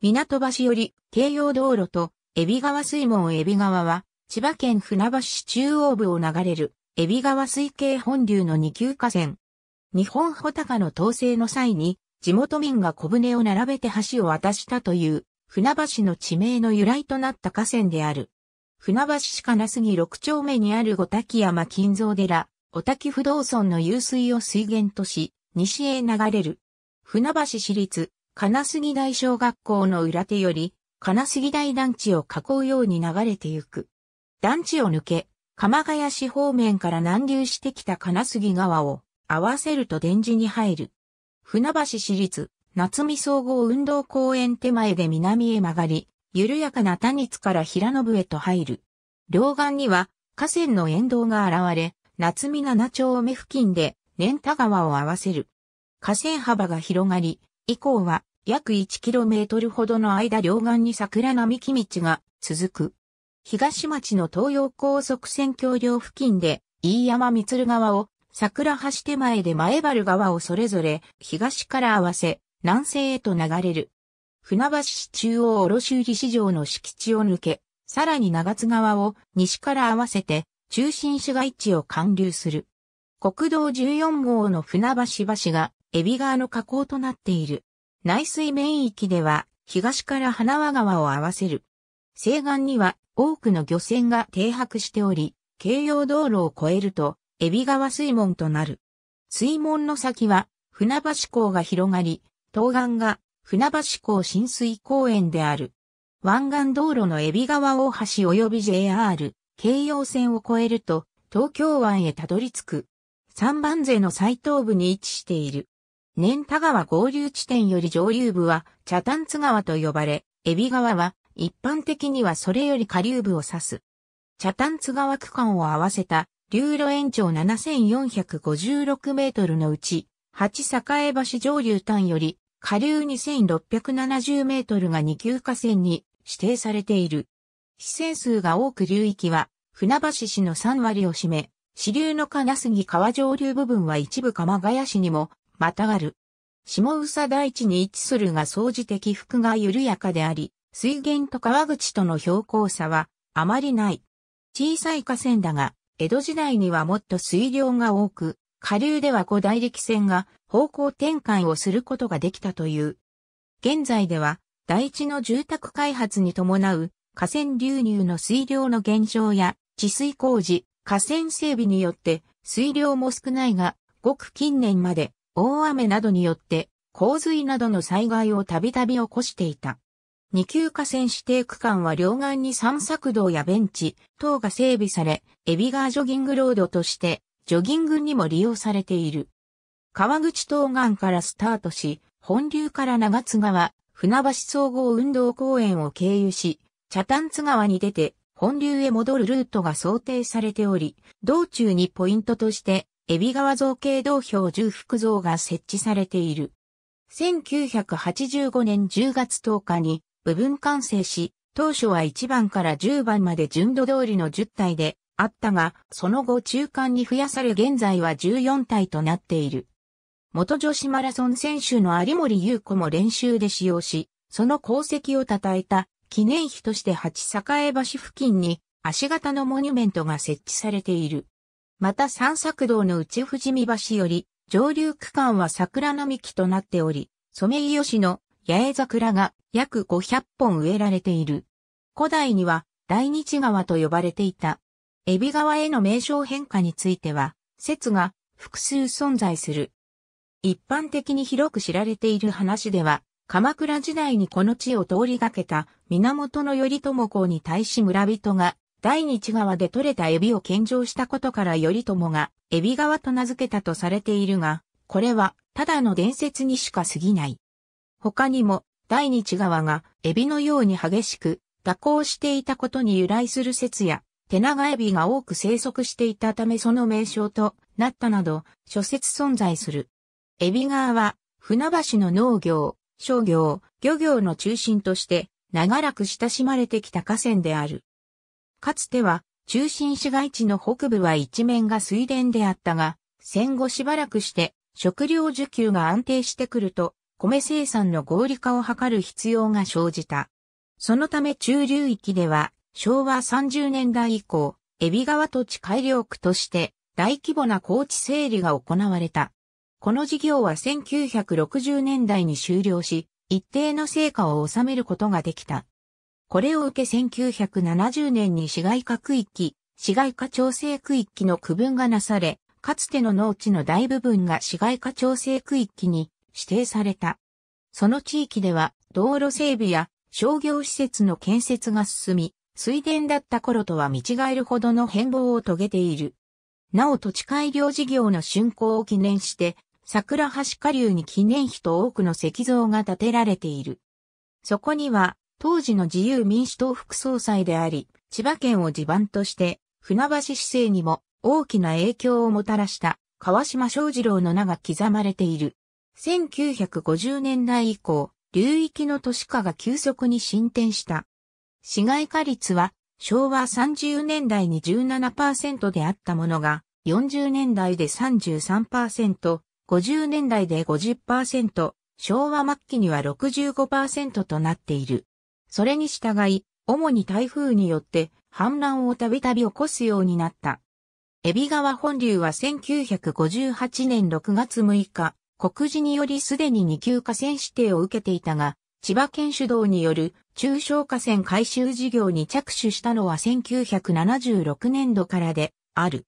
港橋より、京葉道路と、海老川水門海老川は、千葉県船橋市中央部を流れる、海老川水系本流の二級河川。日本穂高の統制の際に、地元民が小舟を並べて橋を渡したという、船橋の地名の由来となった河川である。船橋市金杉六丁目にある五滝山金蔵寺、小滝不動村の湧水を水源とし、西へ流れる。船橋市立金杉台小学校の裏手より、金杉台団地を囲うように流れてゆく。団地を抜け、鎌ヶ谷市方面から南流してきた金杉川を合わせると電磁に入る。船橋市立夏見総合運動公園手前で南へ曲がり、緩やかな谷津から平信へと入る。両岸には河川の沿道が現れ、夏見七丁目付近で、年田川を合わせる。河川幅が広がり、以降は約 1km ほどの間両岸に桜並木道が続く。東町の東洋高速線橋梁付近で飯山光川を桜橋手前で前原川をそれぞれ東から合わせ南西へと流れる。船橋市中央卸売市場の敷地を抜け、さらに長津川を西から合わせて中心市街地を貫流する。国道14号の船橋橋が海老川の河口となっている。内水面域では、東から花輪川を合わせる。西岸には多くの漁船が停泊しており、京葉道路を越えると、海老川水門となる。水門の先は、船橋港が広がり、東岸が船橋港浸水公園である。湾岸道路の海老川大橋及び JR、京葉線を越えると、東京湾へたどり着く。三番瀬の最東部に位置している。年田川合流地点より上流部は茶炭津川と呼ばれ、海老川は一般的にはそれより下流部を指す。茶炭津川区間を合わせた流路延長7456メートルのうち、八栄橋上流端より下流2670メートルが二級河川に指定されている。市線数が多く流域は船橋市の3割を占め、支流の金杉川上流部分は一部鎌ヶ谷市にもまたがる。下草大地に位置するが総じて起伏が緩やかであり、水源と川口との標高差はあまりない。小さい河川だが、江戸時代にはもっと水量が多く、下流では古代力線が方向転換をすることができたという。現在では、大地の住宅開発に伴う河川流入の水量の減少や治水工事、河川整備によって水量も少ないが、ごく近年まで大雨などによって洪水などの災害をたびたび起こしていた。二級河川指定区間は両岸に散策道やベンチ等が整備され、エビガージョギングロードとしてジョギングにも利用されている。川口東岸からスタートし、本流から長津川、船橋総合運動公園を経由し、茶炭津川に出て本流へ戻るルートが想定されており、道中にポイントとして海老川造形道標重複像が設置されている。1985年10月10日に部分完成し、当初は1番から10番まで純度通りの10体であったが、その後中間に増やされ現在は14体となっている。元女子マラソン選手の有森優子も練習で使用し、その功績を称えた記念碑として八栄橋付近に足型のモニュメントが設置されている。また三作道の内富士見橋より、上流区間は桜並木となっており、ソメイヨシの八重桜が約500本植えられている。古代には大日川と呼ばれていた。海老川への名称変化については、説が複数存在する。一般的に広く知られている話では、鎌倉時代にこの地を通りがけた源頼朝公に対し村人が第日川で採れたエビを献上したことから頼朝がエビ川と名付けたとされているが、これはただの伝説にしか過ぎない。他にも、第日川がエビのように激しく蛇行していたことに由来する説や、手長エビが多く生息していたためその名称となったなど、諸説存在する。エビ川は、船橋の農業、商業、漁業の中心として、長らく親しまれてきた河川である。かつては中心市街地の北部は一面が水田であったが、戦後しばらくして食料需給が安定してくると、米生産の合理化を図る必要が生じた。そのため中流域では昭和30年代以降、海老川土地改良区として大規模な高地整理が行われた。この事業は1960年代に終了し、一定の成果を収めることができた。これを受け1970年に市街化区域、市街化調整区域の区分がなされ、かつての農地の大部分が市街化調整区域に指定された。その地域では道路整備や商業施設の建設が進み、水田だった頃とは見違えるほどの変貌を遂げている。なお土地改良事業の竣工を記念して、桜橋下流に記念碑と多くの石像が建てられている。そこには当時の自由民主党副総裁であり、千葉県を地盤として、船橋市政にも大きな影響をもたらした川島正二郎の名が刻まれている。1950年代以降、流域の都市化が急速に進展した。市街化率は昭和30年代に17%であったものが、40年代で33%、50年代で50%、昭和末期には65%となっている。それに従い、主に台風によって氾濫をたびたび起こすようになった。エビ川本流は1958年6月6日、告示によりすでに2級河川指定を受けていたが、千葉県主導による中小河川改修事業に着手したのは1976年度からである。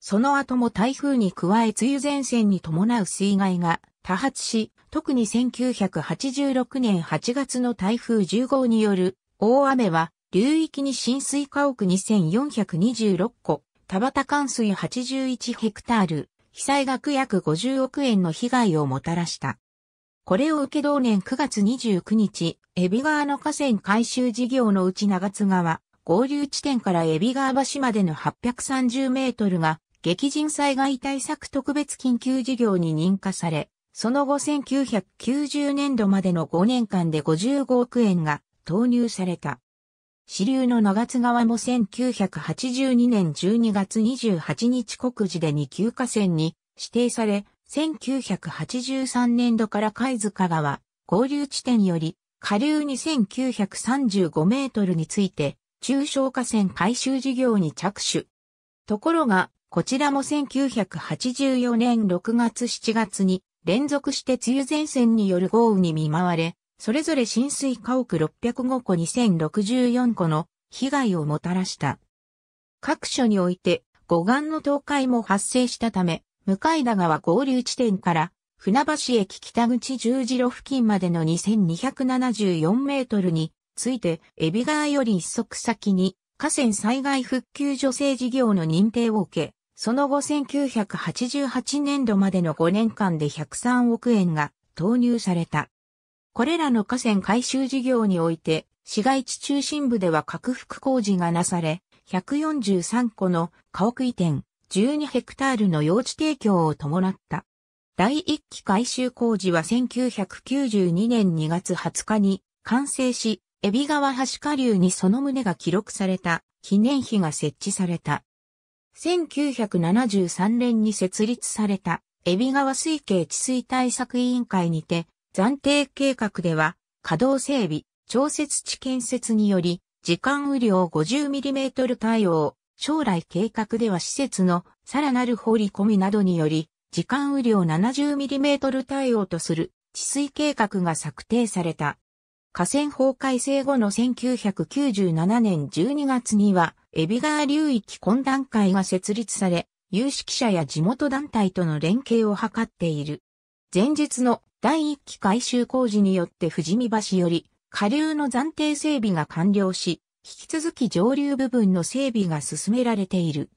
その後も台風に加え梅雨前線に伴う水害が多発し、特に1986年8月の台風10号による大雨は、流域に浸水家屋2426戸、田畑冠水81ヘクタール、被災額約50億円の被害をもたらした。これを受け同年9月29日、海老川の河川改修事業のうち長津川、合流地点から海老川橋までの830メートルが、激甚災害対策特別緊急事業に認可され、その後1990年度までの5年間で55億円が投入された。支流の長津川も1982年12月28日告示で2級河川に指定され、1983年度から貝塚川合流地点より下流に9 3 5メートルについて中小河川改修事業に着手。ところが、こちらも1984年6月7月に連続して梅雨前線による豪雨に見舞われ、それぞれ浸水家屋605戸2064戸の被害をもたらした。各所において護岸の倒壊も発生したため、向田川合流地点から船橋駅北口十字路付近までの2274メートルについて、海老川より一足先に河川災害復旧助成事業の認定を受け、その後1988年度までの5年間で103億円が投入された。これらの河川改修事業において、市街地中心部では拡幅工事がなされ、143個の家屋移転、12ヘクタールの用地提供を伴った。第1期改修工事は1992年2月20日に完成し、海老川橋下流にその旨が記録された記念碑が設置された。1973年に設立された、海老川水系治水対策委員会にて、暫定計画では、稼働整備、調節地建設により、時間雨量 50mm 対応、将来計画では施設のさらなる掘り込みなどにより、時間雨量 70mm 対応とする治水計画が策定された。河川法改正後の1997年12月には、エビ川流域懇談会が設立され、有識者や地元団体との連携を図っている。前日の第1期改修工事によって富士見橋より下流の暫定整備が完了し、引き続き上流部分の整備が進められている。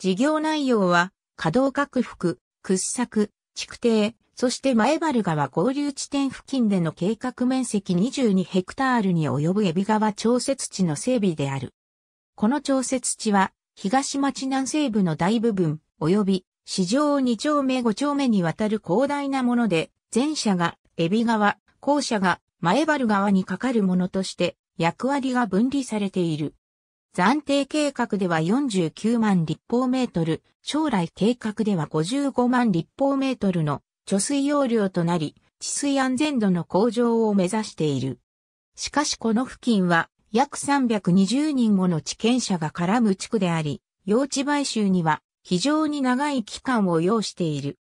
事業内容は、稼働拡幅、掘削、築堤、そして前原川合流地点付近での計画面積22ヘクタールに及ぶ海老川調節地の整備である。この調節地は、東町南西部の大部分、及び、市場2丁目5丁目にわたる広大なもので、前者が、海老川、後者が、前原川にかかるものとして、役割が分離されている。暫定計画では49万立方メートル、将来計画では55万立方メートルの貯水容量となり、治水安全度の向上を目指している。しかしこの付近は約320人もの地権者が絡む地区であり、用地買収には非常に長い期間を要している。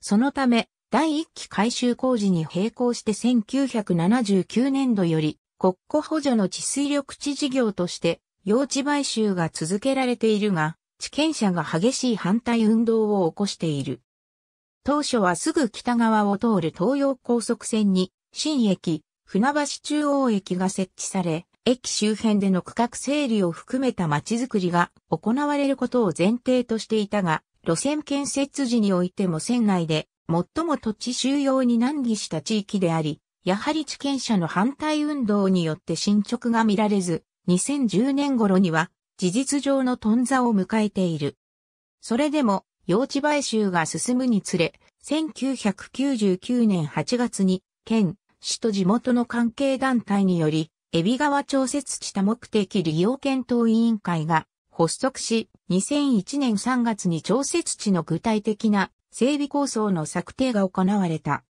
そのため、第1期改修工事に並行して1979年度より国庫補助の治水緑地事業として用地買収が続けられているが、地権者が激しい反対運動を起こしている。当初はすぐ北側を通る東洋高速線に、新駅、船橋中央駅が設置され、駅周辺での区画整理を含めた街づくりが行われることを前提としていたが、路線建設時においても船内で最も土地収容に難儀した地域であり、やはり地権者の反対運動によって進捗が見られず、2010年頃には事実上の頓挫を迎えている。それでも、用地買収が進むにつれ、1999年8月に、県、市と地元の関係団体により、海老川調節地多目的利用検討委員会が発足し、2001年3月に調節地の具体的な整備構想の策定が行われた。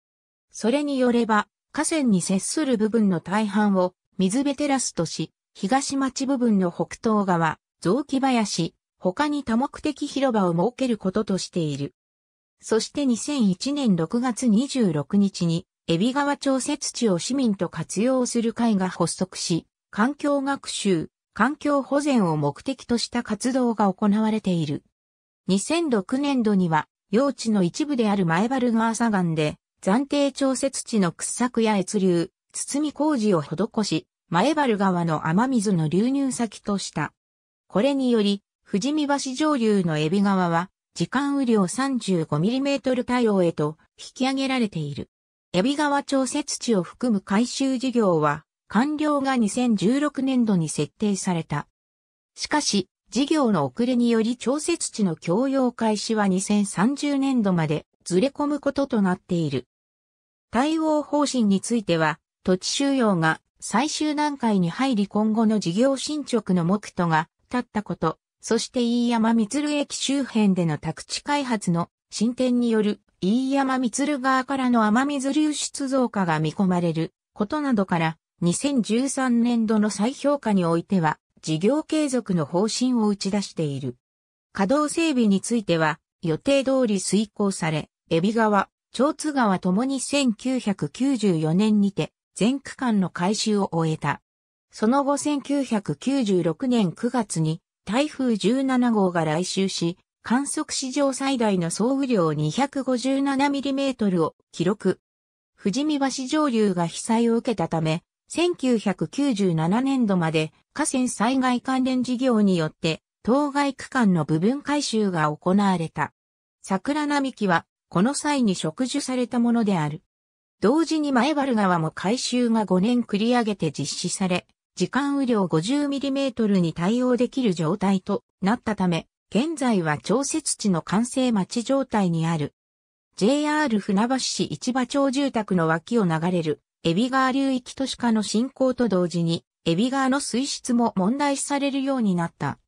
それによれば、河川に接する部分の大半を水辺テラスとし、東町部分の北東側、雑木林、他に多目的広場を設けることとしている。そして2001年6月26日に海老川調節地を市民と活用する会が発足し、環境学習、環境保全を目的とした活動が行われている。2006年度には、用地の一部である前原川砂岩で、暫定調節地の掘削や越流、包み工事を施し、前原川の雨水の流入先とした。これにより、富士見橋上流の海老川は、時間雨量 35mm 対応へと引き上げられている。エビ川調節地を含む改修事業は、完了が2016年度に設定された。しかし、事業の遅れにより調節地の供用開始は2030年度までずれ込むこととなっている。対応方針については、土地収容が最終段階に入り今後の事業進捗の目途が立ったこと、そして飯山三駅周辺での宅地開発の進展による飯山満川からの雨水流出増加が見込まれることなどから、2013年度の再評価においては、事業継続の方針を打ち出している。稼働整備については、予定通り遂行され、海老川、長津川ともに1994年にて、全区間の改修を終えた。その後1996年9月に台風17号が来襲し、観測史上最大の総雨量 257mm を記録。富士見橋上流が被災を受けたため、1997年度まで河川災害関連事業によって当該区間の部分改修が行われた。桜並木はこの際に植樹されたものである。同時に前原川も改修が5年繰り上げて実施され、時間雨量 50mm に対応できる状態となったため、現在は調節地の完成待ち状態にある。JR 船橋市市場町住宅の脇を流れる、エビ川流域都市化の進行と同時に、エビ川の水質も問題視されるようになった。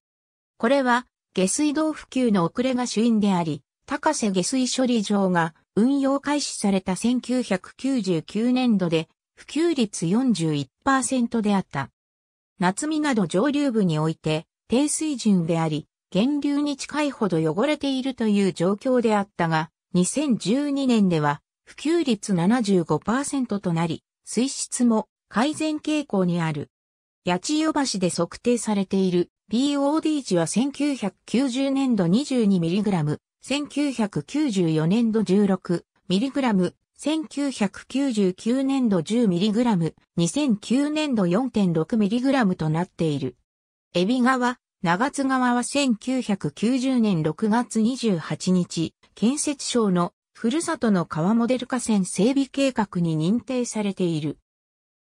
これは、下水道普及の遅れが主因であり、高瀬下水処理場が運用開始された1999年度で、普及率41%であった。夏見など上流部において、低水準であり、源流に近いほど汚れているという状況であったが、2012年では普及率75%となり、水質も改善傾向にある。八千代橋で測定されている POD 値は1990年度 22mg、1994年度 16mg、1999年度 10mg、2009年度 4.6mg となっている。エビ川、長津川は1990年6月28日、建設省のふるさとの川モデル河川整備計画に認定されている。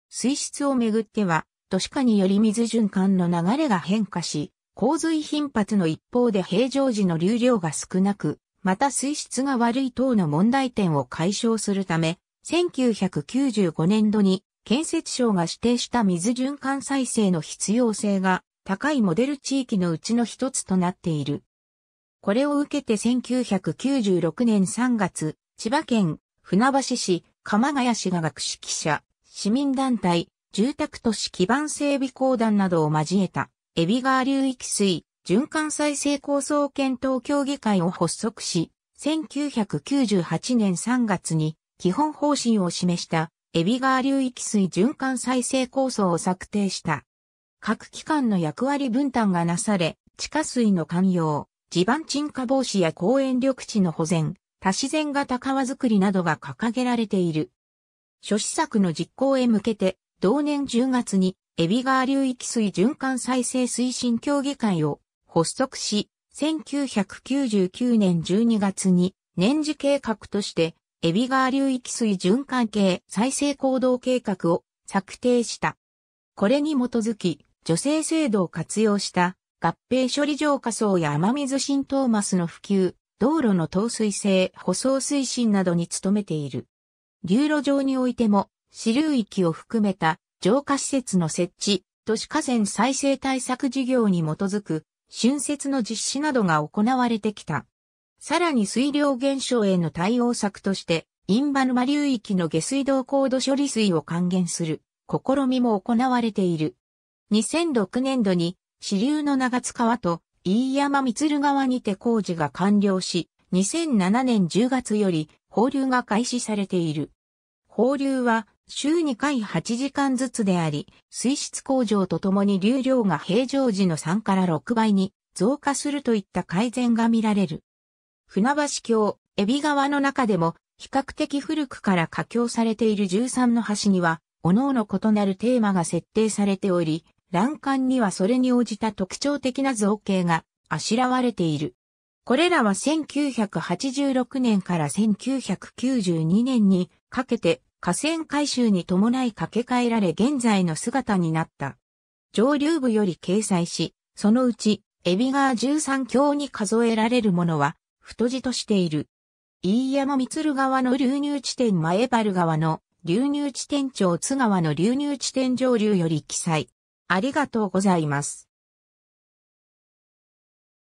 水質をめぐっては、都市化により水循環の流れが変化し、洪水頻発の一方で平常時の流量が少なく、また水質が悪い等の問題点を解消するため、1995年度に建設省が指定した水循環再生の必要性が高いモデル地域のうちの一つとなっている。これを受けて1996年3月、千葉県船橋市、鎌ヶ谷市が学識者、市民団体、住宅都市基盤整備公団などを交えた、エビ川流域水、循環再生構想検討協議会を発足し、1998年3月に基本方針を示した、エビ川流域水循環再生構想を策定した。各機関の役割分担がなされ、地下水の寛容、地盤沈下防止や公園緑地の保全、多自然型川づくりなどが掲げられている。諸施策の実行へ向けて、同年10月に、エビ川流域水循環再生推進協議会を発足し、1999年12月に年次計画として、エビ川流域水循環系再生行動計画を策定した。これに基づき、女性制度を活用した合併処理浄化槽や雨水浸透マスの普及、道路の透水性、舗装推進などに努めている。流路上においても、支流域を含めた浄化施設の設置、都市河川再生対策事業に基づく、春節の実施などが行われてきた。さらに水量減少への対応策として、インバマ流域の下水道高度処理水を還元する試みも行われている。2006年度に支流の長津川と飯山光川にて工事が完了し、2007年10月より放流が開始されている。放流は週2回8時間ずつであり、水質向上とともに流量が平常時の3から6倍に増加するといった改善が見られる。船橋橋、海老川の中でも比較的古くから架橋されている13の橋には、各々異なるテーマが設定されており、欄干にはそれに応じた特徴的な造形があしらわれている。これらは1986年から1992年にかけて河川改修に伴い掛け替えられ現在の姿になった。上流部より掲載し、そのうち、エビ川13橋に数えられるものは、太字としている。飯山光川の流入地点前原川の流入地点長津川の流入地点上流より記載。ありがとうございます。